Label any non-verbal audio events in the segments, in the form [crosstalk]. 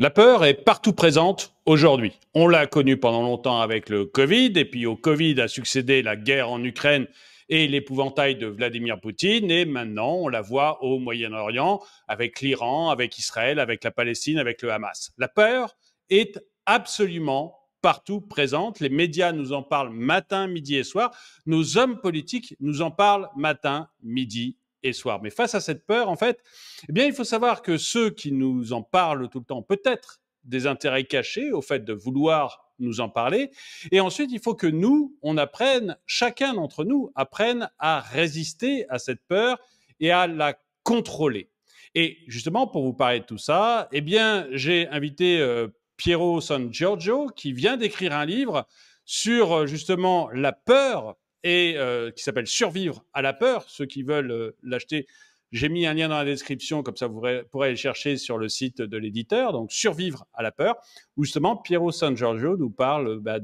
La peur est partout présente aujourd'hui. On l'a connue pendant longtemps avec le Covid, et puis au Covid a succédé la guerre en Ukraine et l'épouvantail de Vladimir Poutine, et maintenant on la voit au Moyen-Orient, avec l'Iran, avec Israël, avec la Palestine, avec le Hamas. La peur est absolument partout présente. Les médias nous en parlent matin, midi et soir. Nos hommes politiques nous en parlent matin, midi soir. Mais face à cette peur, en fait, eh bien, il faut savoir que ceux qui nous en parlent tout le temps, peut-être des intérêts cachés au fait de vouloir nous en parler. Et ensuite, il faut que nous, on apprenne, chacun d'entre nous apprenne à résister à cette peur et à la contrôler. Et justement, pour vous parler de tout ça, eh bien, j'ai invité euh, Piero San Giorgio qui vient d'écrire un livre sur euh, justement la peur et euh, qui s'appelle Survivre à la peur. Ceux qui veulent euh, l'acheter, j'ai mis un lien dans la description, comme ça vous pourrez aller chercher sur le site de l'éditeur. Donc Survivre à la peur, où justement Piero San Giorgio nous parle bah,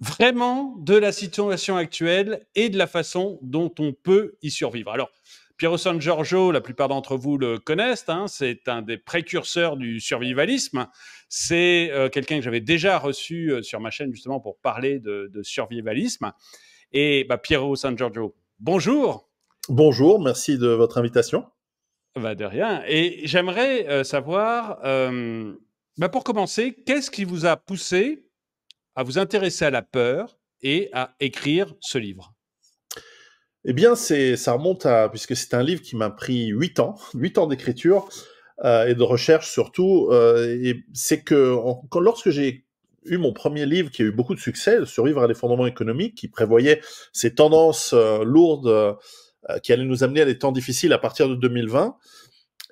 vraiment de la situation actuelle et de la façon dont on peut y survivre. Alors, Piero San Giorgio, la plupart d'entre vous le connaissent, hein, c'est un des précurseurs du survivalisme. C'est euh, quelqu'un que j'avais déjà reçu euh, sur ma chaîne justement pour parler de, survivalisme. Et bah, Piero San Giorgio, bonjour. Bonjour, merci de votre invitation. Bah, de rien. Et j'aimerais euh, savoir, bah, pour commencer, qu'est-ce qui vous a poussé à vous intéresser à la peur et à écrire ce livre eh bien, c'est, ça remonte à, puisque c'est un livre qui m'a pris huit ans, [laughs] huit ans d'écriture euh, et de recherche surtout. Euh, et c'est que quand, lorsque j'ai eu mon premier livre qui a eu beaucoup de succès, Survivre à l'effondrement économique, qui prévoyait ces tendances euh, lourdes qui allaient nous amener à des temps difficiles à partir de 2020,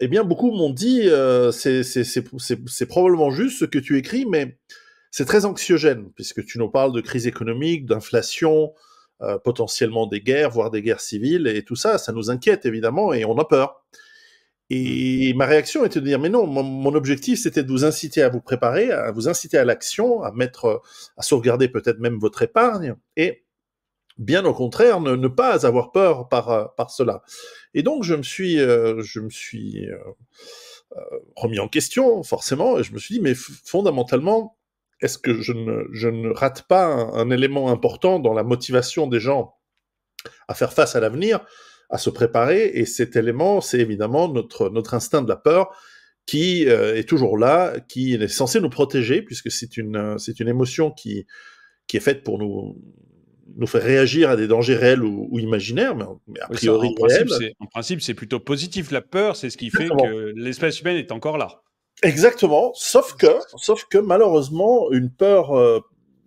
eh bien, beaucoup m'ont dit, c'est, c'est probablement juste ce que tu écris, mais c'est très anxiogène, puisque tu nous parles de crise économique, d'inflation, euh, potentiellement des guerres, voire des guerres civiles, et tout ça, ça nous inquiète évidemment, et on a peur. Et ma réaction était de dire, mais non, mon, objectif, c'était de vous inciter à vous préparer, à vous inciter à l'action, à mettre, à sauvegarder peut-être même votre épargne, et bien au contraire, ne, pas avoir peur par, par cela. Et donc, je me suis, euh, je me suis euh, remis en question, forcément, et je me suis dit, mais fondamentalement, est-ce que je ne, rate pas un, élément important dans la motivation des gens à faire face à l'avenir, à se préparer Et cet élément, c'est évidemment notre, instinct de la peur qui euh, est toujours là, qui est censé nous protéger, puisque c'est une, émotion qui, est faite pour nous, nous faire réagir à des dangers réels ou, imaginaires, mais, a priori en principe, En principe, c'est plutôt positif. La peur, c'est ce qui fait que l'espèce humaine est encore là. Exactement, sauf que, sauf que malheureusement, une peur, euh,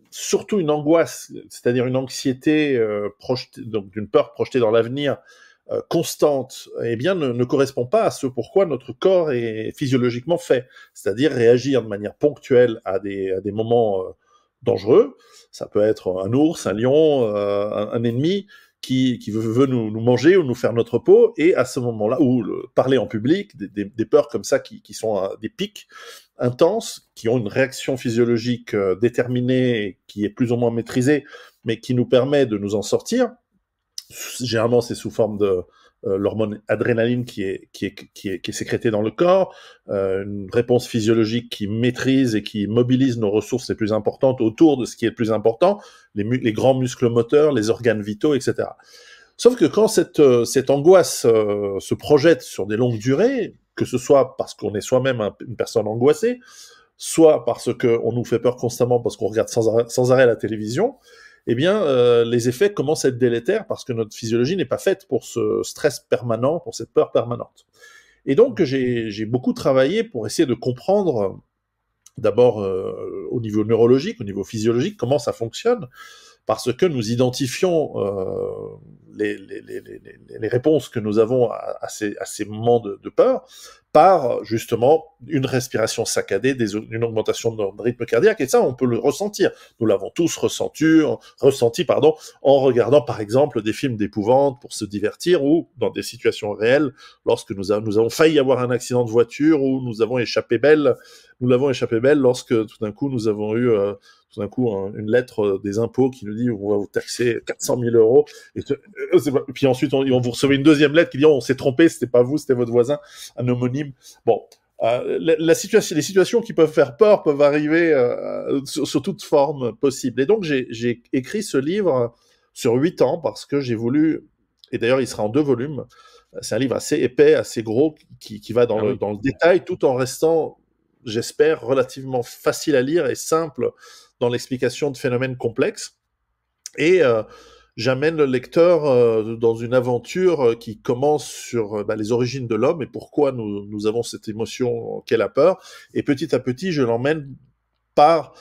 surtout une angoisse, c'est-à-dire une anxiété euh, projetée, donc d'une peur projetée dans l'avenir euh, constante, eh bien, ne, correspond pas à ce pourquoi notre corps est physiologiquement fait, c'est-à-dire réagir de manière ponctuelle à des, moments dangereux. Ça peut être un ours, un lion, un ennemi, qui, veut, nous, manger ou nous faire notre peau, et à ce moment-là, ou parler en public, des, peurs comme ça qui, qui sont euh, des pics intenses, qui ont une réaction physiologique euh, déterminée, qui est plus ou moins maîtrisée, mais qui nous permet de nous en sortir. Généralement, c'est sous forme de, euh, l'hormone adrénaline qui est, qui, sécrétée dans le corps, euh, une réponse physiologique qui maîtrise et qui mobilise nos ressources les plus importantes autour de ce qui est le plus important, les, grands muscles moteurs, les organes vitaux, etc. Sauf que quand cette, euh, angoisse se projette sur des longues durées, que ce soit parce qu'on est soi-même une personne angoissée, soit parce qu'on nous fait peur constamment parce qu'on regarde sans, sans arrêt la télévision, eh bien, euh, les effets commencent à être délétères parce que notre physiologie n'est pas faite pour ce stress permanent, pour cette peur permanente. Et donc, j'ai beaucoup travaillé pour essayer de comprendre, euh, d'abord euh, au niveau neurologique, au niveau physiologique, comment ça fonctionne, parce que nous identifions euh, les, réponses que nous avons à, ces, moments de, peur par justement une respiration saccadée, une augmentation de notre rythme cardiaque. Et ça, on peut le ressentir. Nous l'avons tous ressenti, ressenti pardon, en regardant par exemple des films d'épouvante pour se divertir ou dans des situations réelles lorsque nous, avons failli avoir un accident de voiture ou nous avons échappé belle. Nous l'avons échappé belle lorsque tout d'un coup nous avons eu... Euh, tout d'un coup hein, une lettre euh, des impôts qui nous dit on va vous taxer 400 000 euros. Et, euh, puis ensuite, on, vous recevez une deuxième lettre qui dit oh, on s'est trompé, c'était pas vous, c'était votre voisin, un homonyme. Bon. Euh, la, situation, les situations qui peuvent faire peur peuvent arriver sous toute forme possible. Et donc j'ai écrit ce livre sur huit ans parce que j'ai voulu, et d'ailleurs il sera en deux volumes, c'est un livre assez épais, assez gros, qui, va dans, ah le, dans le détail tout en restant j'espère, relativement facile à lire et simple dans l'explication de phénomènes complexes. Et euh, j'amène le lecteur euh, dans une aventure euh, qui commence sur bah, les origines de l'homme et pourquoi nous, avons cette émotion qu'est la peur. Et petit à petit, je l'emmène par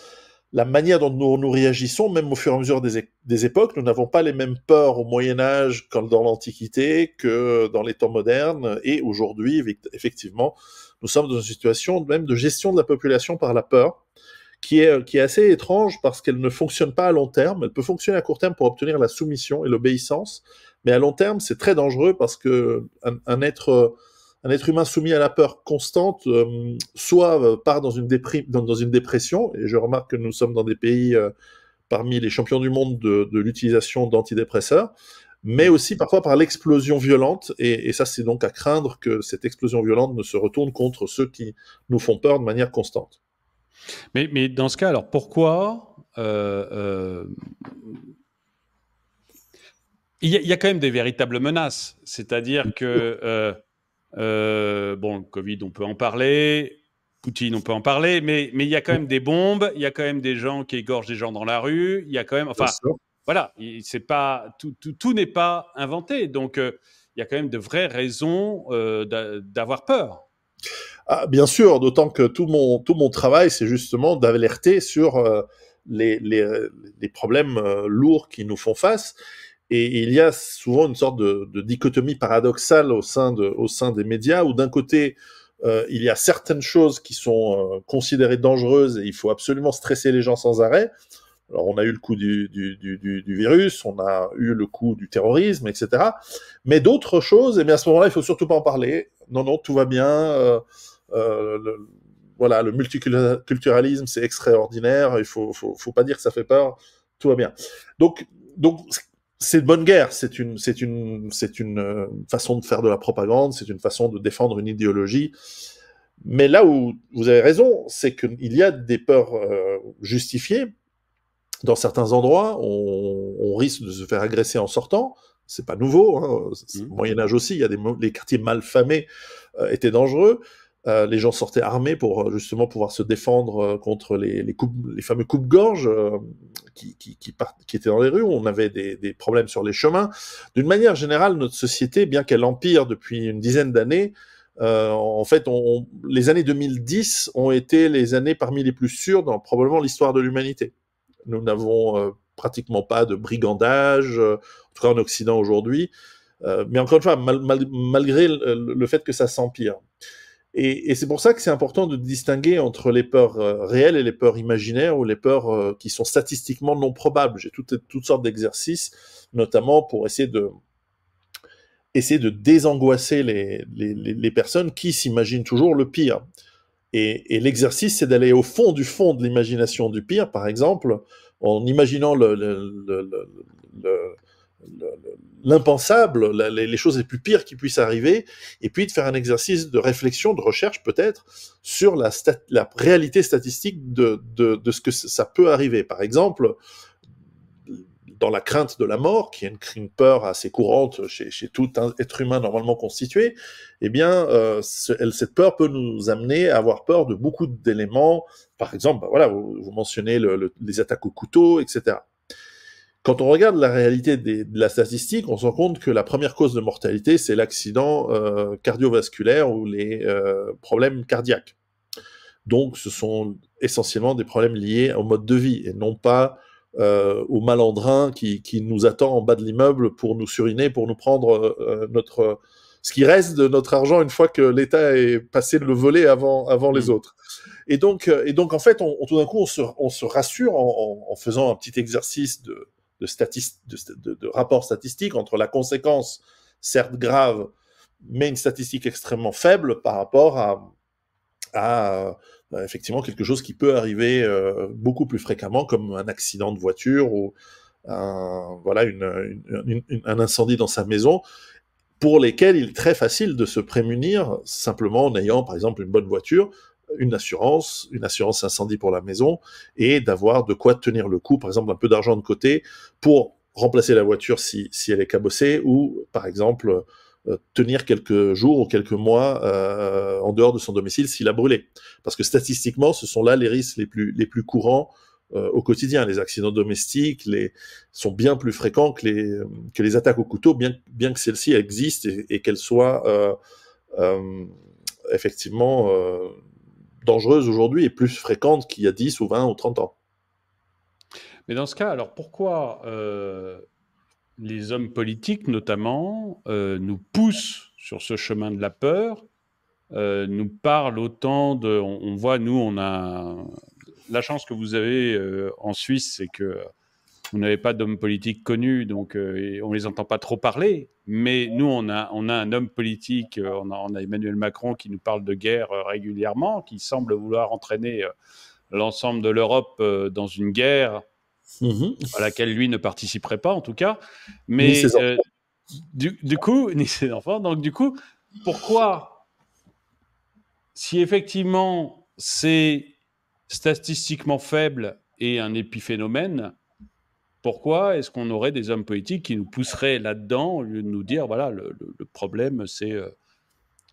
la manière dont nous, réagissons, même au fur et à mesure des, des époques. Nous n'avons pas les mêmes peurs au Moyen Âge comme dans l'Antiquité, que dans les temps modernes. Et aujourd'hui, effectivement, nous sommes dans une situation même de gestion de la population par la peur qui est, qui assez étrange parce qu'elle ne fonctionne pas à long terme. Elle peut fonctionner à court terme pour obtenir la soumission et l'obéissance, mais à long terme, c'est très dangereux parce que un, être, un être humain soumis à la peur constante, euh, soit euh, part dans une, déprime, dans, une dépression, et je remarque que nous sommes dans des pays euh, parmi les champions du monde de, l'utilisation d'antidépresseurs, mais aussi parfois par l'explosion violente. et ça, c'est donc à craindre que cette explosion violente ne se retourne contre ceux qui nous font peur de manière constante. Mais, dans ce cas, alors pourquoi euh, euh, il y, a, quand même des véritables menaces. C'est-à-dire que, euh, bon, le Covid, on peut en parler, Poutine, on peut en parler, mais, il y a quand même des bombes, il y a quand même des gens qui égorgent des gens dans la rue, il y a quand même. Enfin, voilà, c'est pas, tout, tout, n'est pas inventé. Donc, il y a quand même de vraies raisons d'avoir peur. Ah, bien sûr, d'autant que tout mon, tout mon travail, c'est justement d'alerter sur euh, les, les, problèmes euh, lourds qui nous font face. Et il y a souvent une sorte de, dichotomie paradoxale au sein, de, au sein des médias, où d'un côté, euh, il y a certaines choses qui sont considérées dangereuses et il faut absolument stresser les gens sans arrêt. Alors, on a eu le coup du, du, du, virus, on a eu le coup du terrorisme, etc. Mais d'autres choses, eh bien à ce moment-là, il faut surtout pas en parler. Non, non, tout va bien. Euh, le, voilà, le multiculturalisme, c'est extraordinaire. Il faut, faut, pas dire que ça fait peur. Tout va bien. Donc, donc, c'est une bonne guerre. C'est une, c'est une, c'est une euh, façon de faire de la propagande. C'est une façon de défendre une idéologie. Mais là où vous avez raison, c'est qu'il y a des peurs euh, justifiées. Dans certains endroits, on, risque de se faire agresser en sortant. C'est pas nouveau. Hein. Mmh. Moyen Âge aussi, il y les quartiers malfamés famés étaient dangereux. Euh, les gens sortaient armés pour euh, justement pouvoir se défendre euh, contre les, coupes, fameux coupes-gorges qui, étaient dans les rues. On avait des, problèmes sur les chemins. D'une manière générale, notre société, bien qu'elle empire depuis une dizaine d'années, en fait, les années 2010 ont été les années parmi les plus sûres dans probablement l'histoire de l'humanité. Nous n'avons pratiquement pas de brigandage, en tout cas en Occident aujourd'hui. mais encore une fois, malgré le fait que ça s'empire. Et, c'est pour ça que c'est important de distinguer entre les peurs euh, réelles et les peurs imaginaires ou les peurs euh, qui sont statistiquement non probables. J'ai toutes, toutes sortes d'exercices, notamment pour essayer de, essayer de désangoisser les, les, les personnes qui s'imaginent toujours le pire. Et, l'exercice, c'est d'aller au fond du fond de l'imagination du pire, par exemple, en imaginant le, le, le l'impensable, les, choses les plus pires qui puissent arriver, et puis de faire un exercice de réflexion, de recherche peut-être, sur la, réalité statistique de, ce que ça peut arriver. Par exemple, dans la crainte de la mort, qui est une, peur assez courante chez, tout être humain normalement constitué, eh bien, euh, cette peur peut nous amener à avoir peur de beaucoup d'éléments. Par exemple, bah voilà, vous, mentionnez les attaques au couteau, etc. Quand on regarde la réalité de la statistique, on se rend compte que la première cause de mortalité, c'est l'accident euh, cardiovasculaire ou les euh, problèmes cardiaques. Donc, ce sont essentiellement des problèmes liés au mode de vie et non pas euh, au malandrin qui, nous attend en bas de l'immeuble pour nous suriner, pour nous prendre notre ce qui reste de notre argent une fois que l'État est passé de le voler avant, avant les mmh. autres. Et donc, et donc en fait, on, tout d'un coup, on se, rassure en, faisant un petit exercice de, de, rapports de, rapport statistique entre la conséquence, certes grave, mais une statistique extrêmement faible par rapport à, euh, effectivement quelque chose qui peut arriver euh, beaucoup plus fréquemment, comme un accident de voiture ou voilà, un incendie dans sa maison, pour lesquels il est très facile de se prémunir simplement en ayant, par exemple, une bonne voiture, une assurance, une assurance incendie pour la maison, et d'avoir de quoi tenir le coup, par exemple un peu d'argent de côté pour remplacer la voiture si, elle est cabossée, ou par exemple euh, tenir quelques jours ou quelques mois euh, en dehors de son domicile s'il a brûlé. Parce que statistiquement, ce sont là les risques les plus, les plus courants euh, au quotidien. Les accidents domestiques les, sont bien plus fréquents que les, que les attaques au couteau, bien, bien que celles-ci existent et, qu'elles soient effectivement dangereuse aujourd'hui et plus fréquente qu'il y a 10 ou 20 ou 30 ans. Mais dans ce cas, alors pourquoi euh, les hommes politiques, notamment, euh, nous poussent sur ce chemin de la peur, euh, nous parlent autant de... on, voit, nous, on a... La chance que vous avez en Suisse, c'est que vous n'avez pas d'hommes politiques connus, donc euh, on ne les entend pas trop parler. Mais nous, on a, on a un homme politique, euh, on, a, Emmanuel Macron qui nous parle de guerre euh, régulièrement, qui semble vouloir entraîner l'ensemble de l'Europe dans une guerre mm-hmm. à laquelle lui ne participerait pas, en tout cas. Mais du, coup, [laughs] ni ses enfants. Donc, du coup, pourquoi, si effectivement c'est statistiquement faible et un épiphénomène, pourquoi est-ce qu'on aurait des hommes politiques qui nous pousseraient là-dedans au lieu de nous dire, voilà, le, problème, euh,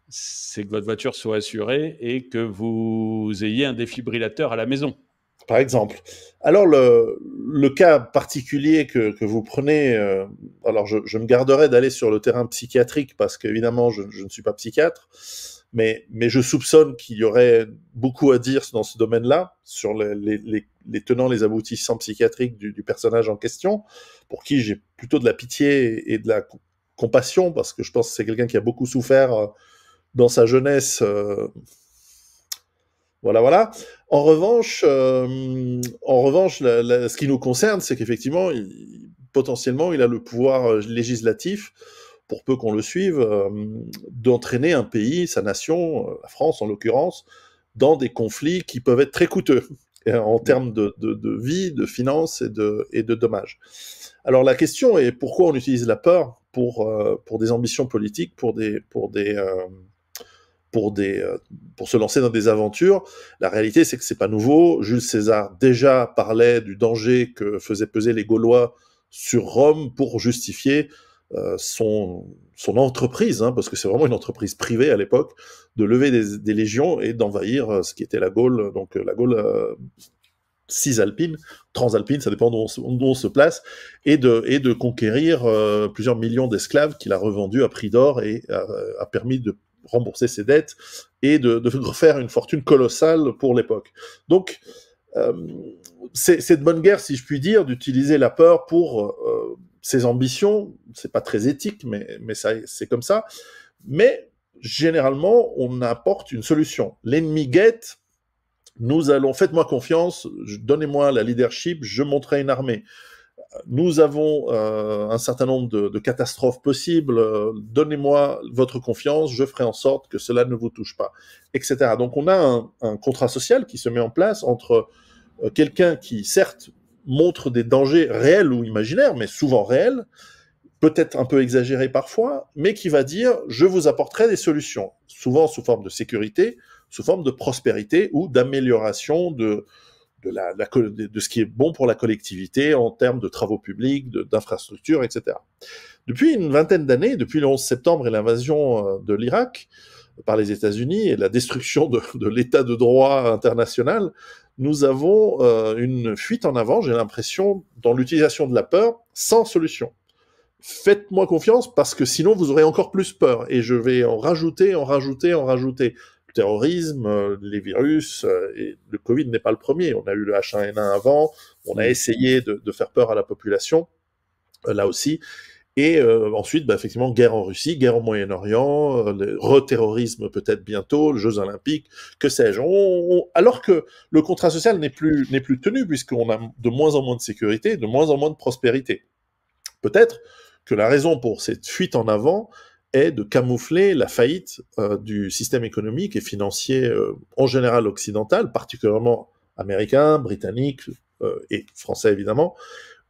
c'est que votre voiture soit assurée et que vous ayez un défibrillateur à la maison. Par exemple. Alors, le, cas particulier que, vous prenez, euh, alors je, me garderai d'aller sur le terrain psychiatrique parce qu'évidemment, je, je, ne suis pas psychiatre, mais, je soupçonne qu'il y aurait beaucoup à dire dans ce domaine-là, sur les, tenants, les aboutissants psychiatriques du, personnage en question, pour qui j'ai plutôt de la pitié et de la compassion, parce que je pense que c'est quelqu'un qui a beaucoup souffert euh, dans sa jeunesse. Euh, voilà, voilà. En revanche, euh, en revanche ce qui nous concerne, c'est qu'effectivement, potentiellement, il a le pouvoir législatif pour peu qu'on le suive, euh, d'entraîner un pays, sa nation, euh, la France en l'occurrence, dans des conflits qui peuvent être très coûteux [laughs] euh, en termes de, vie, de finances et de, et de dommages. Alors la question est pourquoi on utilise la peur pour, pour des ambitions politiques, pour, des, pour, des, pour, des, pour se lancer dans des aventures. La réalité, c'est que c'est pas nouveau. Jules César déjà parlait du danger que faisaient peser les Gaulois sur Rome pour justifier euh, son, son entreprise, hein, parce que c'est vraiment une entreprise privée à l'époque, de lever des, légions et d'envahir euh, ce qui était la Gaule, donc euh, la Gaule cisalpine, transalpine, ça dépend d'où on, se place, et de, et de conquérir plusieurs millions d'esclaves qu'il a revendus à prix d'or et a, permis de rembourser ses dettes et de, de [laughs] faire une fortune colossale pour l'époque. Donc, c'est de bonne guerre, si je puis dire, d'utiliser la peur pour ses ambitions. C'est pas très éthique, mais, mais ça, c'est comme ça. Mais généralement, on apporte une solution. L'ennemi guette. Nous allons, faites-moi confiance, donnez-moi la leadership, je monterai une armée nous avons euh, un certain nombre de, catastrophes possibles, euh, donnez-moi votre confiance, je ferai en sorte que cela ne vous touche pas, etc. Donc on a un, contrat social qui se met en place entre euh, quelqu'un qui, certes, montre des dangers réels ou imaginaires, mais souvent réels, peut-être un peu exagérés parfois, mais qui va dire je vous apporterai des solutions, souvent sous forme de sécurité, sous forme de prospérité ou d'amélioration de, la, de ce qui est bon pour la collectivité en termes de travaux publics, d'infrastructures, etc. Depuis une vingtaine d'années, depuis le 11 septembre et l'invasion euh, de l'Irak par les États-Unis et la destruction de, de l'état de droit international, nous avons euh, une fuite en avant, j'ai l'impression, dans l'utilisation de la peur, sans solution. Faites-moi confiance parce que sinon vous aurez encore plus peur et je vais en rajouter, en rajouter, en rajouter. Le terrorisme, euh, les virus, euh, le Covid n'est pas le premier. On a eu le H1N1 avant, on a mm. essayé de faire peur à la population, là aussi. Et euh, ensuite, bah, effectivement, guerre en Russie, guerre au Moyen-Orient, euh, re-terrorisme peut-être bientôt, les Jeux Olympiques, que sais-je. Alors que le contrat social n'est plus, n'est plus tenu, puisqu'on a de moins en moins de sécurité, de moins en moins de prospérité. Peut-être que la raison pour cette fuite en avant est de camoufler la faillite euh, du système économique et financier euh, en général occidental, particulièrement américain, britannique et français évidemment,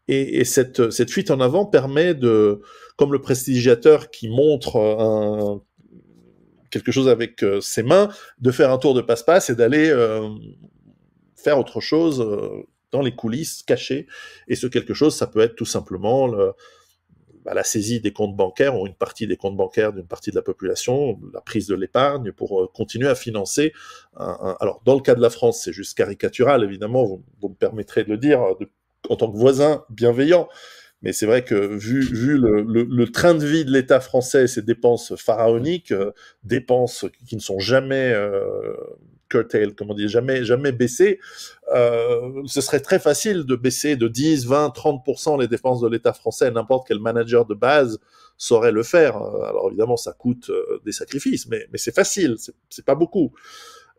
et, cette, cette, fuite en avant permet de, comme le prestigiateur qui montre un, quelque chose avec euh, ses mains, de faire un tour de passe-passe et d'aller euh, faire autre chose euh, dans les coulisses, cachées. Et ce quelque chose, ça peut être tout simplement bah, la saisie des comptes bancaires ou une partie des comptes bancaires d'une partie de la population, la prise de l'épargne pour continuer à financer. Alors, dans le cas de la France, c'est juste caricatural, évidemment, vous, me permettrez de le dire, de en tant que voisin bienveillant. Mais c'est vrai que vu, le, train de vie de l'État français ces ses dépenses pharaoniques, euh, dépenses qui ne sont jamais euh, comment dire, jamais, jamais baissées, euh, ce serait très facile de baisser de 10, 20, 30% les dépenses de l'État français. N'importe quel manager de base saurait le faire. Euh, alors évidemment, ça coûte des sacrifices, mais, mais c'est facile, c'est pas beaucoup.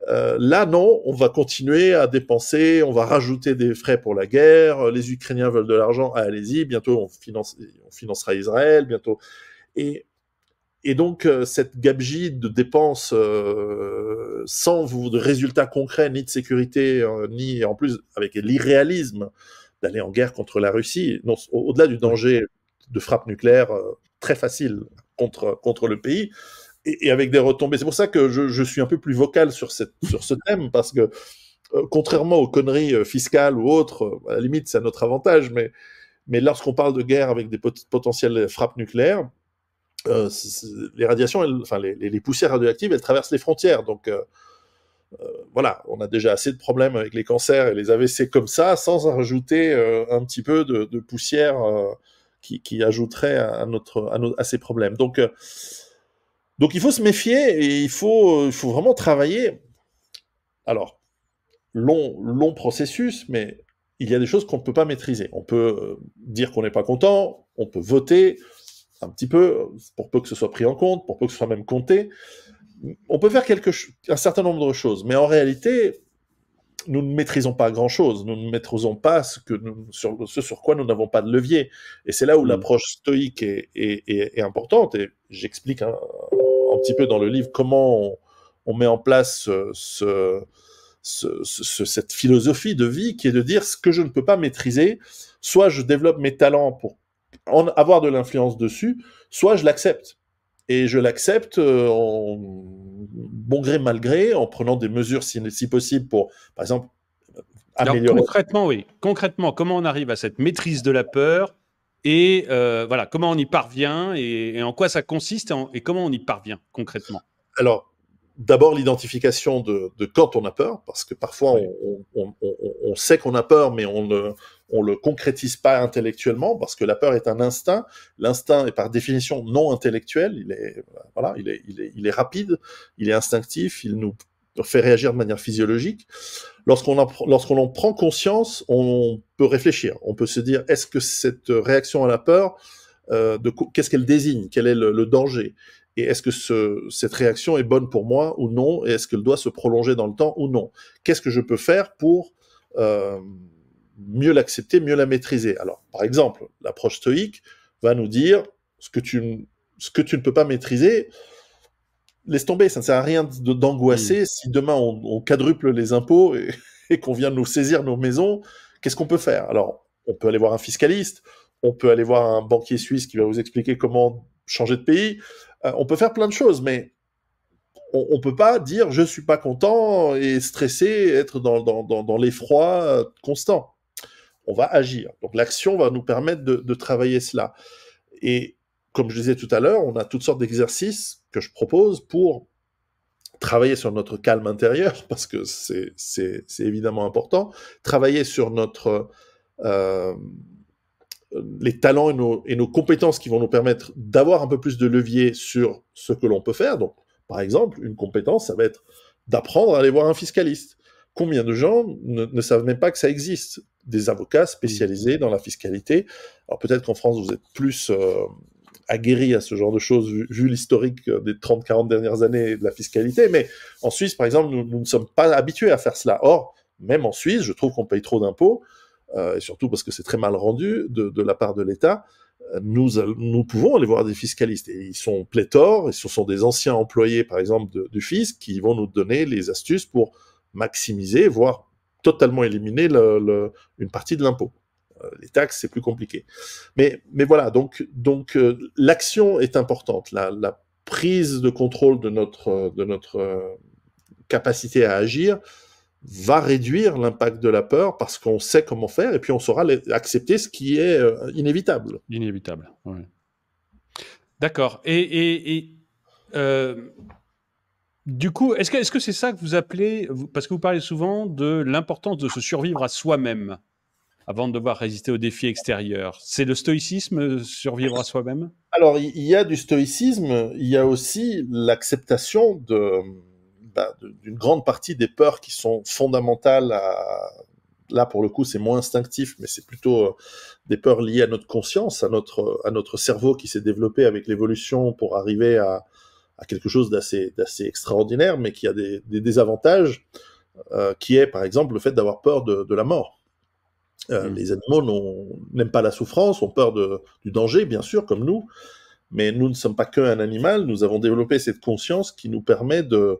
Euh, là, non, on va continuer à dépenser, on va rajouter des frais pour la guerre, euh, les Ukrainiens veulent de l'argent, ah, allez-y, bientôt on, financera Israël, bientôt. Et, donc, euh, cette gabegie de dépenses sans de résultats concrets, ni de sécurité, ni en plus avec l'irréalisme d'aller en guerre contre la Russie, au-delà du danger de frappe nucléaire très facile contre le pays, et, avec des retombées. C'est pour ça que je, suis un peu plus vocal sur, cette, sur ce thème, parce que euh, contrairement aux conneries euh, fiscales ou autres, euh, à la limite, c'est à notre avantage, mais, mais lorsqu'on parle de guerre avec des potentiels potentielles frappes nucléaires, les radiations, enfin, les, poussières radioactives, elles traversent les frontières. Donc, voilà, on a déjà assez de problèmes avec les cancers et les AVC comme ça, sans ajouter rajouter un petit peu de, poussière qui, ajouterait à, notre, à, ces problèmes. Donc, donc il faut se méfier et il faut, il faut vraiment travailler. Alors, long, long processus, mais il y a des choses qu'on ne peut pas maîtriser. On peut euh, dire qu'on n'est pas content, on peut voter un petit peu, pour peu que ce soit pris en compte, pour peu que ce soit même compté. On peut faire quelque, un certain nombre de choses, mais en réalité, nous ne maîtrisons pas grand-chose, nous ne maîtrisons pas ce, sur, quoi nous n'avons pas de levier. Et c'est là où mmh. l'approche stoïque est, importante, et j'explique hein, petit peu dans le livre comment on, met en place euh, ce, cette philosophie de vie qui est de dire ce que je ne peux pas maîtriser, soit je développe mes talents pour en avoir de l'influence dessus, soit je l'accepte. Et je l'accepte euh, en bon gré, mal gré, en prenant des mesures si, possible pour, par exemple, améliorer. concrètement, oui. Concrètement, comment on arrive à cette maîtrise de la peur et euh, voilà, comment on y parvient et, en quoi ça consiste et, comment on y parvient concrètement Alors, d'abord l'identification de, quand on a peur, parce que parfois on, on, on, sait qu'on a peur, mais on ne on le concrétise pas intellectuellement, parce que la peur est un instinct. L'instinct est par définition non intellectuel. Il est voilà, il est, il est rapide, il est instinctif, il nous euh, fait réagir de manière physiologique. Lorsqu'on en, en prend conscience, on peut réfléchir. On peut se dire, est-ce que cette réaction à la peur, euh, de, qu'est-ce qu'elle désigne Quel est le, danger et est-ce que cette réaction est bonne pour moi ou non Et est-ce qu'elle doit se prolonger dans le temps ou non Qu'est-ce que je peux faire pour euh, mieux l'accepter, mieux la maîtriser Alors, par exemple, l'approche stoïque va nous dire ce que tu, ce que tu ne peux pas maîtriser, laisse tomber, ça ne sert à rien d'angoisser. Hmm. Si demain on, quadruple les impôts et, [laughs] qu'on vient nous saisir nos maisons, qu'est-ce qu'on peut faire Alors, on peut aller voir un fiscaliste, on peut aller voir un banquier suisse qui va vous expliquer comment changer de pays. Euh, on peut faire plein de choses, mais on ne peut pas dire je ne suis pas content et stressé, être dans, l'effroi constant. On va agir. Donc l'action va nous permettre de travailler cela. Et comme je disais tout à l'heure, on a toutes sortes d'exercices que je propose pour travailler sur notre calme intérieur, [laughs] parce que c'est évidemment important, travailler sur notre, euh, les talents et nos, et nos, compétences qui vont nous permettre d'avoir un peu plus de levier sur ce que l'on peut faire. Donc, par exemple, une compétence, ça va être d'apprendre à aller voir un fiscaliste. Combien de gens ne, savent même pas que ça existe Des avocats spécialisés mmh. dans la fiscalité. Alors peut-être qu'en France, vous êtes plus... Euh, aguerris à ce genre de choses, vu, l'historique euh, des 30-40 dernières années de la fiscalité, mais en Suisse, par exemple, nous, ne sommes pas habitués à faire cela. Or, même en Suisse, je trouve qu'on paye trop d'impôts, euh, et surtout parce que c'est très mal rendu de, la part de l'État. Euh, nous, pouvons aller voir des fiscalistes. Et ils sont pléthores, et ce sont des anciens employés, par exemple, du fisc, qui vont nous donner les astuces pour maximiser, voire totalement éliminer une partie de l'impôt. Euh, les taxes, c'est plus compliqué. Mais, mais voilà, donc, donc euh, l'action est importante, la, prise de contrôle de notre, de notre euh, capacité à agir va réduire l'impact de la peur parce qu'on sait comment faire et puis on saura accepter ce qui est inévitable. Inévitable, oui. D'accord. Et, et, Du coup, est-ce que c'est -ce ça que vous appelez, parce que vous parlez souvent de l'importance de se survivre à soi-même avant de devoir résister aux défis extérieurs. C'est le stoïcisme, euh, survivre à soi-même Alors, il y a du stoïcisme, il y a aussi l'acceptation bah, de, d'une grande partie des peurs qui sont fondamentales à... Là, pour le coup, c'est moins instinctif, mais c'est plutôt euh, des peurs liées à notre conscience, à notre, à notre cerveau qui s'est développé avec l'évolution pour arriver à, à quelque chose d'assez, d'assez extraordinaire, mais qui a des, désavantages, euh, qui est par exemple le fait d'avoir peur de la mort. Euh, mm. Les animaux n'aiment pas la souffrance, ont peur du danger, bien sûr, comme nous. Mais nous ne sommes pas qu'un animal, nous avons développé cette conscience qui nous permet euh,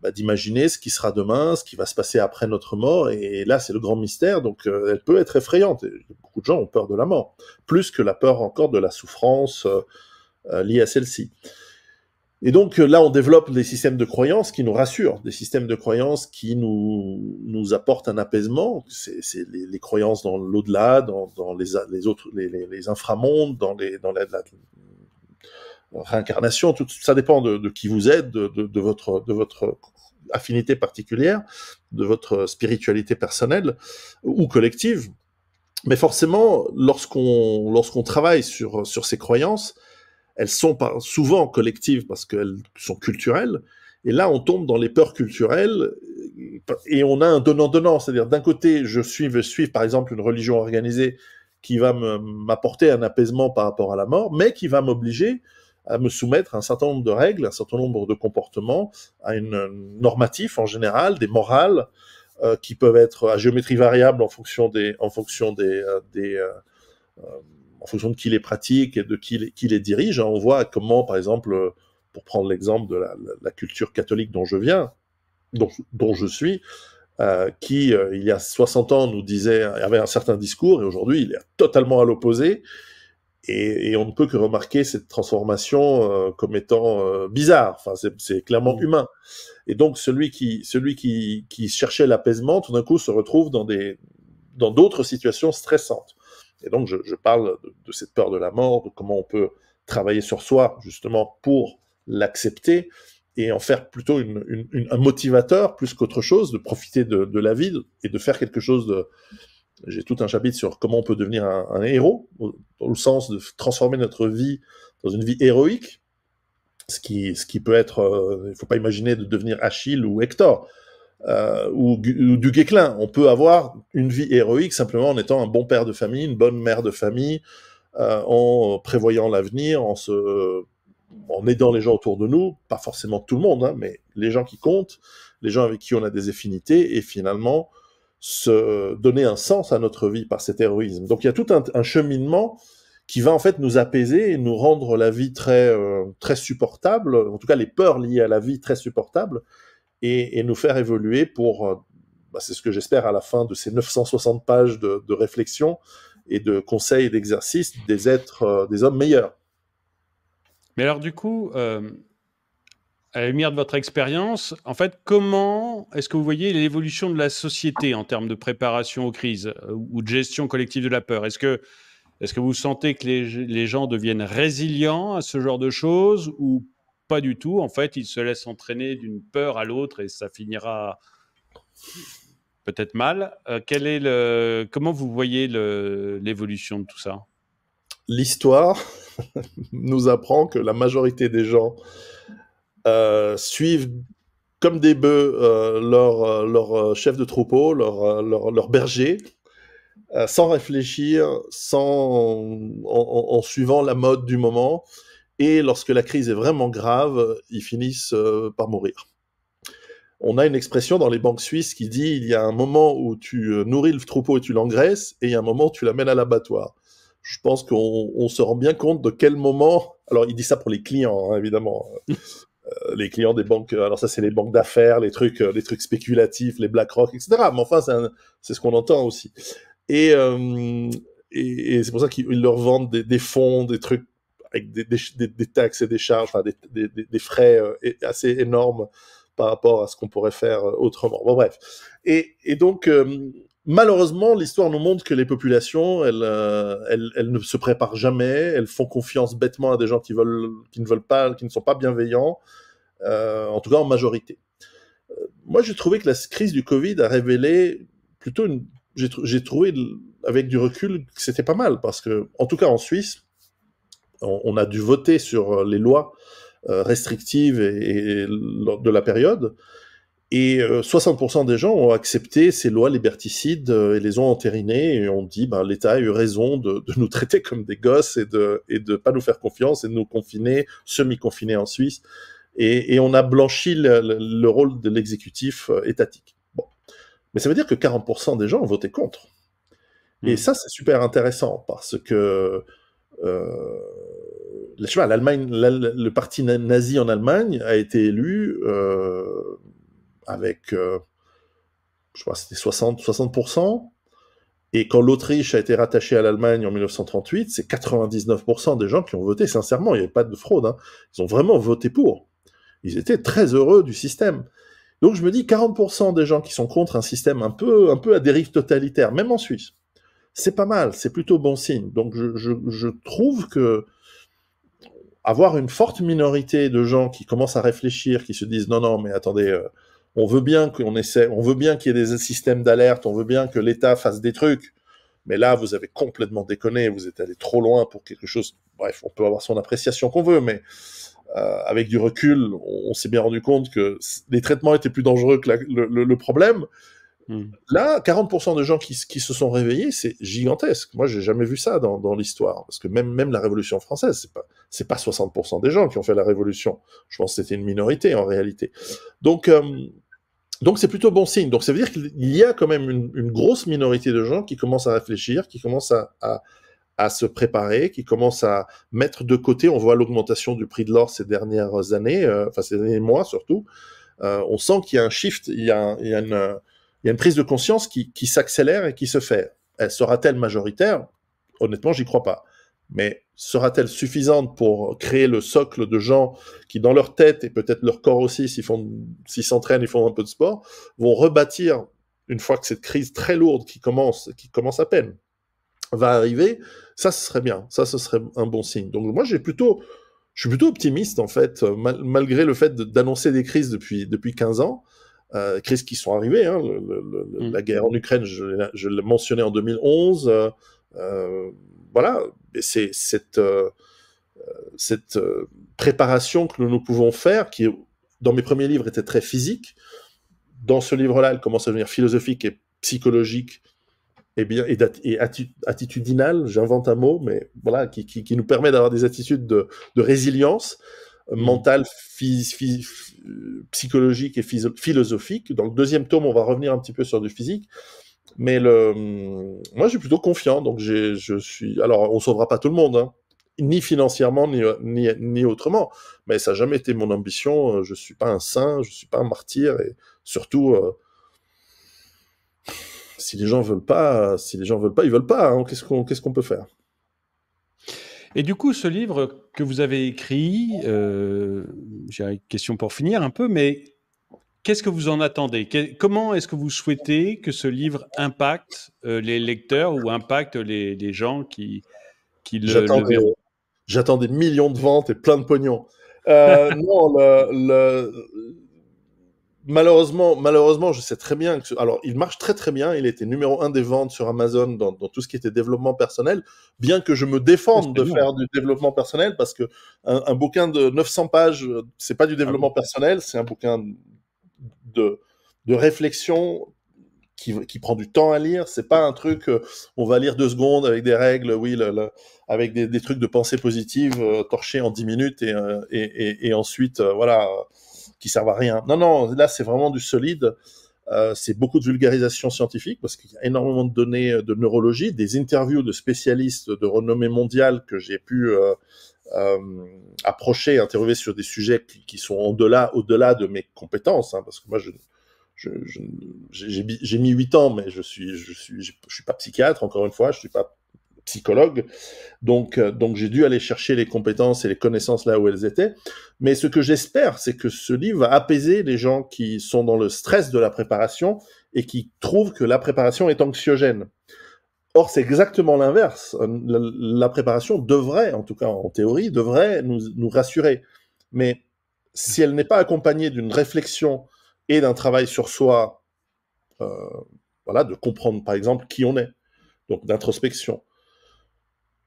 bah, d'imaginer ce qui sera demain, ce qui va se passer après notre mort. Et là, c'est le grand mystère, donc euh, elle peut être effrayante. beaucoup de gens ont peur de la mort, plus que la peur encore de la souffrance liée à celle-ci. Et donc euh, là, on développe des systèmes de croyances qui nous rassurent, des systèmes de croyances qui nous, nous apportent un apaisement. C'est les, croyances dans l'au-delà, dans, les, autres, les, inframondes, dans, les, dans la, réincarnation. Tout, ça dépend de, qui vous êtes, de, votre, de votre affinité particulière, de votre spiritualité personnelle ou collective. Mais forcément, lorsqu'on travaille sur ces croyances, elles sont souvent collectives parce qu'elles sont culturelles. Et là, on tombe dans les peurs culturelles et on a un donnant-donnant. C'est-à-dire, d'un côté, je suis, veux suivre, par exemple, une religion organisée qui va m'apporter un apaisement par rapport à la mort, mais qui va m'obliger à me soumettre à un certain nombre de règles, à un certain nombre de comportements, à une euh, normatif en général, des morales euh, qui peuvent être à géométrie variable en fonction des, en fonction des, euh, en fonction de qui les pratique et de qui les, dirige. Hein, on voit comment, par exemple, euh, pour prendre l'exemple de la, culture catholique dont je viens, dont, je suis, euh, qui, euh, il y a 60 ans, nous disait, avait un certain discours, et aujourd'hui, il est totalement à l'opposé. Et, on ne peut que remarquer cette transformation comme étant bizarre. Enfin, c'est clairement mmh. humain. Et donc, celui qui, celui qui cherchait l'apaisement, tout d'un coup, se retrouve dans des, dans d'autres situations stressantes. Et donc, je, parle de, cette peur de la mort, de comment on peut travailler sur soi, justement, pour l'accepter et en faire plutôt un motivateur plus qu'autre chose, de profiter de, la vie et de faire quelque chose de... J'ai tout un chapitre sur comment on peut devenir un, héros, dans le sens de transformer notre vie dans une vie héroïque, ce qui, peut être, euh, il ne faut pas imaginer de devenir Achille ou Hector, euh, ou, du Guéclin. On peut avoir une vie héroïque simplement en étant un bon père de famille, une bonne mère de famille, euh, en prévoyant l'avenir, en aidant les gens autour de nous, pas forcément tout le monde, hein, mais les gens qui comptent, les gens avec qui on a des affinités, et finalement se donner un sens à notre vie par cet héroïsme. Donc il y a tout un, cheminement qui va en fait nous apaiser et nous rendre la vie très euh, très supportable, en tout cas les peurs liées à la vie très supportables, et, nous faire évoluer pour, euh, bah, c'est ce que j'espère à la fin de ces 960 pages de, réflexion et de conseils et d'exercices, des êtres, euh, des hommes meilleurs. Mais alors du coup, euh, à la lumière de votre expérience, en fait, comment est-ce que vous voyez l'évolution de la société en termes de préparation aux crises ou de gestion collective de la peur Est-ce que, est que vous sentez que les, les, gens deviennent résilients à ce genre de choses ou pas du tout. En fait, il se laisse entraîner d'une peur à l'autre et ça finira peut-être mal. Euh, comment vous voyez l'évolution de tout ça L'histoire [laughs] nous apprend que la majorité des gens euh, suivent comme des bœufs euh, leur, chef de troupeau, leur, berger, sans réfléchir, sans, en, suivant la mode du moment et lorsque la crise est vraiment grave, ils finissent euh, par mourir. On a une expression dans les banques suisses qui dit il y a un moment où tu euh, nourris le troupeau et tu l'engraisses, et il y a un moment où tu l'amènes à l'abattoir. Je pense qu'on se rend bien compte de quel moment. Alors, il dit ça pour les clients, hein, évidemment. Hein. [laughs] Euh, les clients des banques, alors ça c'est les banques d'affaires, les trucs, les trucs spéculatifs, les BlackRock, etc. Mais enfin, c'est ce qu'on entend aussi. Et, et, c'est pour ça qu'ils leur vendent des, fonds, des trucs avec des, taxes et des charges, des, frais euh, assez énormes par rapport à ce qu'on pourrait faire euh, autrement. Bon, bref. Et, donc, euh, malheureusement, l'histoire nous montre que les populations, elles, elles, ne se préparent jamais, elles font confiance bêtement à des gens qui, veulent, qui ne veulent pas, qui ne sont pas bienveillants, en tout cas en majorité. Moi, j'ai trouvé que la crise du Covid a révélé plutôt une. J'ai trouvé avec du recul que c'était pas mal parce que, en tout cas en Suisse, on, a dû voter sur euh, les lois euh, restrictives de la période. Et 60% euh, des gens ont accepté ces lois liberticides et les ont entérinées et ont dit ben, l'État a eu raison de, nous traiter comme des gosses et de et pas nous faire confiance et de nous confiner, semi-confiner en Suisse. Et, on a blanchi le, rôle de l'exécutif étatique. Mais ça veut dire que 40% des gens ont voté contre. Et mmh. ça, c'est super intéressant parce que l'Allemagne, le parti nazi en Allemagne a été élu euh, avec, euh, je crois c'était 60, Et quand l'Autriche a été rattachée à l'Allemagne en 1938, c'est 99% des gens qui ont voté, sincèrement, il n'y avait pas de fraude, hein. ils ont vraiment voté pour. Ils étaient très heureux du système. Donc je me dis 40% des gens qui sont contre un système un peu, un peu à dérive totalitaire, même en Suisse, c'est pas mal, c'est plutôt bon signe. Donc je trouve que avoir une forte minorité de gens qui commencent à réfléchir, qui se disent non, non, mais attendez, euh, on veut bien qu'on essaie, on veut bien qu'il y ait des systèmes d'alerte, on veut bien que l'État fasse des trucs, mais là, vous avez complètement déconné, vous êtes allé trop loin pour quelque chose. Bref, on peut avoir son appréciation qu'on veut, mais euh, avec du recul, on, s'est bien rendu compte que les traitements étaient plus dangereux que le, problème, Hmm. Là, 40% de gens qui, se sont réveillés, c'est gigantesque. Moi, j'ai jamais vu ça dans, l'histoire. Parce que même, même la Révolution française, c'est pas, pas 60% des gens qui ont fait la Révolution. Je pense que c'était une minorité en réalité. Donc, euh, donc c'est plutôt bon signe. Donc ça veut dire qu'il y a quand même une, grosse minorité de gens qui commencent à réfléchir, qui commencent à, se préparer, qui commencent à mettre de côté. On voit l'augmentation du prix de l'or ces dernières années, euh, enfin ces derniers mois surtout. Euh, on sent qu'il y a un shift, il y a, il y a une il y a une prise de conscience qui, s'accélère et qui se fait. Elle sera-t-elle majoritaire Honnêtement, j'y crois pas. Mais sera-t-elle suffisante pour créer le socle de gens qui, dans leur tête et peut-être leur corps aussi, s'ils s'entraînent et font un peu de sport, vont rebâtir une fois que cette crise très lourde qui commence, qui commence à peine, va arriver, ça ce serait bien, ça ce serait un bon signe. Donc moi plutôt, je suis plutôt optimiste en fait, malgré le fait d'annoncer des crises depuis depuis 15 ans. Euh, crises qui sont arrivées. Hein, mm. La guerre en Ukraine, je, l'ai mentionné en 2011. Euh, euh, voilà, c'est cette, préparation que nous, nous pouvons faire, qui dans mes premiers livres était très physique, dans ce livre-là, elle commence à devenir philosophique et psychologique et, bien, et, attitudinale, j'invente un mot, mais voilà, qui, nous permet d'avoir des attitudes de résilience. Euh, mm. mental, euh, psychologique et philosophique. Dans le deuxième tome, on va revenir un petit peu sur du physique. Mais le, mm, moi, je suis plutôt confiant. Donc, je suis. Alors, on sauvera pas tout le monde, hein. ni financièrement, ni, autrement. Mais ça n'a jamais été mon ambition. Je ne suis pas un saint, je ne suis pas un martyr, et surtout. Euh, si les gens veulent pas, si les gens veulent pas, ils veulent pas. Hein. Qu'est-ce qu'on, qu'est-ce qu'on peut faire et du coup, ce livre que vous avez écrit, euh, j'ai une question pour finir un peu, mais qu'est-ce que vous en attendez Comment est-ce que vous souhaitez que ce livre impacte euh, les lecteurs ou impacte les, gens qui, qui le, verront J'attends des millions de ventes et plein de pognon. Euh, [laughs] non, le malheureusement, malheureusement, je sais très bien que. Alors, il marche très très bien. Il était numéro un des ventes sur Amazon dans, tout ce qui était développement personnel. Bien que je me défende de faire du développement personnel parce que un, bouquin de 900 pages, euh, c'est pas du ah développement personnel, c'est un bouquin de, de réflexion qui, prend du temps à lire. C'est pas un truc, euh, on va lire deux secondes avec des règles, oui, avec des, trucs de pensée positive torché euh, torchés en dix minutes et ensuite, voilà, qui servent à rien. Non, non, là c'est vraiment du solide. Euh, c'est beaucoup de vulgarisation scientifique parce qu'il y a énormément de données euh, de neurologie, des interviews de spécialistes de renommée mondiale que j'ai pu euh, approcher, interroger sur des sujets qui, sont au-delà, au-delà de mes compétences, hein, parce que moi j'ai mis 8 ans, mais je suis, je suis, je suis pas psychiatre, encore une fois, je suis pas psychologue. Donc, euh, donc j'ai dû aller chercher les compétences et les connaissances là où elles étaient. Mais ce que j'espère, c'est que ce livre va apaiser les gens qui sont dans le stress de la préparation et qui trouvent que la préparation est anxiogène. Or, c'est exactement l'inverse. Euh, la préparation devrait, en tout cas en théorie, devrait nous, nous rassurer. Mais si elle n'est pas accompagnée d'une réflexion et d'un travail sur soi, euh, voilà, de comprendre par exemple qui on est, donc d'introspection,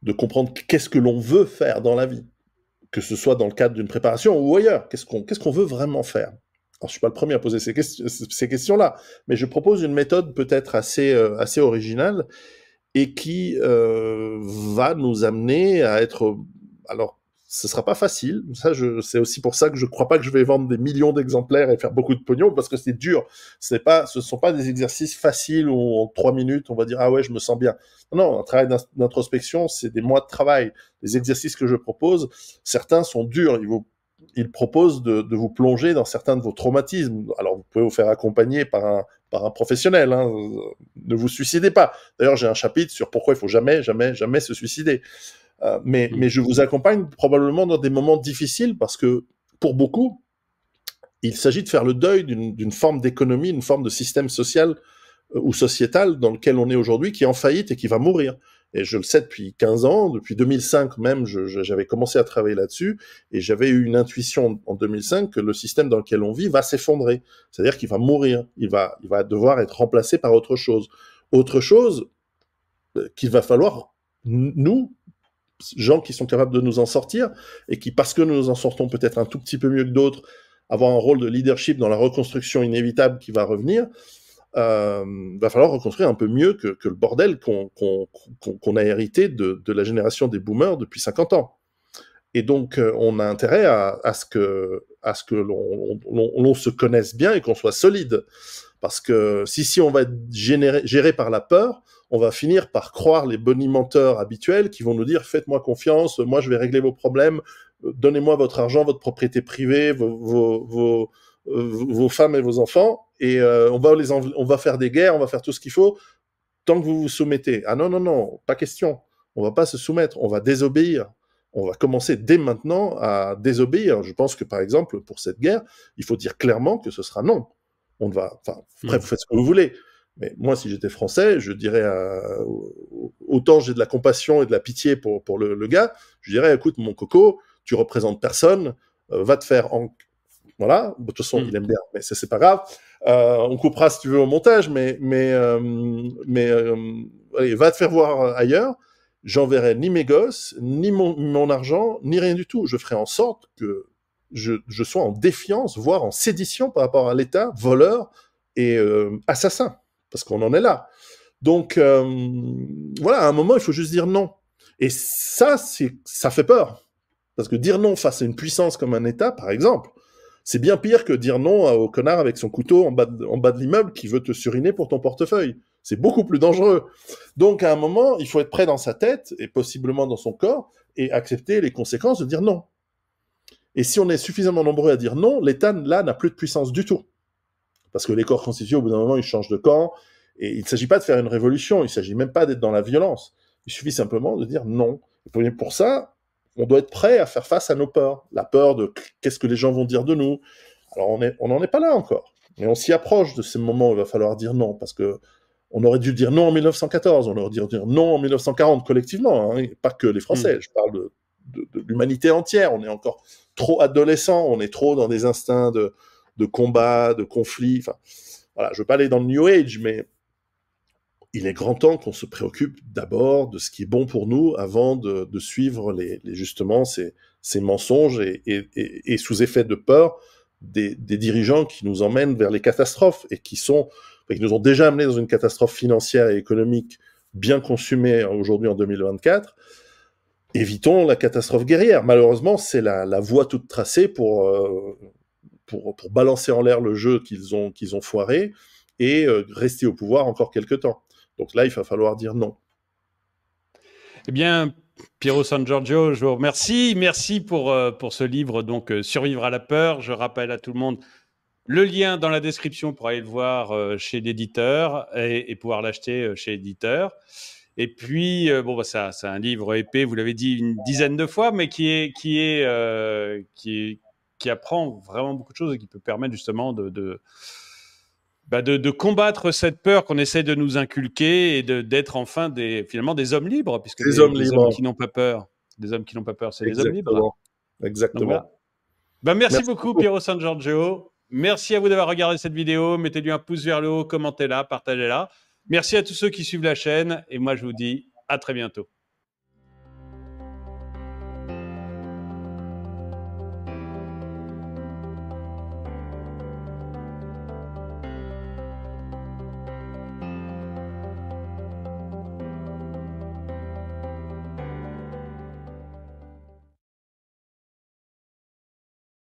de comprendre qu'est-ce que l'on veut faire dans la vie, que ce soit dans le cadre d'une préparation ou ailleurs, qu'est-ce qu'on qu'est-ce qu'on veut vraiment faire. Alors, je suis pas le premier à poser ces, ces questions-là, mais je propose une méthode peut-être assez, euh, assez originale et qui euh, va nous amener à être, alors ce sera pas facile. Ça, je, c'est aussi pour ça que je crois pas que je vais vendre des millions d'exemplaires et faire beaucoup de pognon parce que c'est dur. C'est pas, ce sont pas des exercices faciles où en trois minutes on va dire ah ouais je me sens bien. Non, un travail d'introspection, c'est des mois de travail. Les exercices que je propose, certains sont durs. Ils vous il propose de, vous plonger dans certains de vos traumatismes. Alors, vous pouvez vous faire accompagner par un, par un professionnel. Hein. Ne vous suicidez pas. D'ailleurs, j'ai un chapitre sur pourquoi il faut jamais, jamais, jamais se suicider. Euh, mm. mais, je vous accompagne probablement dans des moments difficiles parce que pour beaucoup, il s'agit de faire le deuil d'une forme d'économie, une forme de système social euh, ou sociétal dans lequel on est aujourd'hui, qui est en faillite et qui va mourir. Et je le sais depuis 15 ans, depuis 2005 même, j'avais commencé à travailler là-dessus, et j'avais eu une intuition en 2005 que le système dans lequel on vit va s'effondrer, c'est-à-dire qu'il va mourir, il va, il va devoir être remplacé par autre chose. Autre chose euh, qu'il va falloir, nous, gens qui sont capables de nous en sortir et qui, parce que nous nous en sortons peut-être un tout petit peu mieux que d'autres, avoir un rôle de leadership dans la reconstruction inévitable qui va revenir, euh, va falloir reconstruire un peu mieux que, le bordel qu'on a hérité de, la génération des boomers depuis 50 ans. Et donc, euh, on a intérêt à, à ce que, l'on se connaisse bien et qu'on soit solide. Parce que si, si on va être géré par la peur, on va finir par croire les bonimenteurs habituels qui vont nous dire faites-moi confiance, moi je vais régler vos problèmes, euh, donnez-moi votre argent, votre propriété privée, vos, euh, femmes et vos enfants, et euh, on, va les on va faire des guerres, on va faire tout ce qu'il faut tant que vous vous soumettez. Ah non, non, non, pas question. On va pas se soumettre, on va désobéir. On va commencer dès maintenant à désobéir. Je pense que, par exemple, pour cette guerre, il faut dire clairement que ce sera non. On va, enfin, hmm. vous faites ce que vous voulez. Mais moi, si j'étais français, je dirais euh, autant j'ai de la compassion et de la pitié pour, le, gars, je dirais écoute, mon coco, tu représentes personne, euh, va te faire en. Voilà, de toute façon, hmm. il aime bien, mais c'est pas grave. Euh, on coupera si tu veux au montage, mais, mais, mais va te faire voir ailleurs. J'enverrai ni mes gosses, ni mon, argent, ni rien du tout. Je ferai en sorte que je sois en défiance, voire en sédition par rapport à l'État, voleur et assassin parce qu'on en est là. Donc euh, voilà, à un moment, il faut juste dire non. Et ça, ça fait peur. Parce que dire non face à une puissance comme un État, par exemple, c'est bien pire que dire non au connard avec son couteau en bas de l'immeuble qui veut te suriner pour ton portefeuille. C'est beaucoup plus dangereux. Donc à un moment, il faut être prêt dans sa tête et possiblement dans son corps et accepter les conséquences de dire non. Et si on est suffisamment nombreux à dire non, l'État, là, n'a plus de puissance du tout. Parce que les corps constitués, au bout d'un moment, ils changent de camp. Et il ne s'agit pas de faire une révolution, il ne s'agit même pas d'être dans la violence. Il suffit simplement de dire non. Et pour ça, on doit être prêt à faire face à nos peurs. La peur de qu'est-ce que les gens vont dire de nous. Alors on n'en est pas là encore. Mais on s'y approche de ces moments où il va falloir dire non, parce que on aurait dû dire non en 1914, on aurait dû dire non en 1940 collectivement, hein, pas que les Français, mmh. je parle de, de l'humanité entière, on est encore trop adolescent, on est trop dans des instincts de, de combats, de conflits. Enfin, voilà, je veux pas aller dans le New Age, mais il est grand temps qu'on se préoccupe d'abord de ce qui est bon pour nous avant de, suivre les, justement ces, mensonges et, sous effet de peur des, dirigeants qui nous emmènent vers les catastrophes et qui sont qui nous ont déjà amenés dans une catastrophe financière et économique bien consumée aujourd'hui en 2024. Évitons la catastrophe guerrière. Malheureusement, c'est la, voie toute tracée pour euh, pour, balancer en l'air le jeu qu'ils ont, qu'ils ont foiré et euh, rester au pouvoir encore quelques temps. Donc là, il va falloir dire non. Eh bien, Piero San Giorgio, je vous remercie. Merci pour, euh, pour ce livre, donc euh, Survivre à la peur. Je rappelle à tout le monde le lien dans la description pour aller le voir chez l'éditeur et, pouvoir l'acheter chez l'éditeur. Et puis, bon, bah, ça, c'est un livre épais, vous l'avez dit une dizaine de fois, mais qui est, qui est, qui est, qui apprend vraiment beaucoup de choses et qui peut permettre justement de, de, bah, combattre cette peur qu'on essaie de nous inculquer et d'être enfin des, finalement des hommes libres, puisque des, hommes, libres. qui n'ont pas peur, des hommes qui n'ont pas peur, c'est les hommes libres. Exactement. bah, merci, beaucoup, beaucoup. Piero San Giorgio. Merci à vous d'avoir regardé cette vidéo. Mettez-lui un pouce vers le haut, commentez-la, partagez-la. Merci à tous ceux qui suivent la chaîne et moi je vous dis à très bientôt.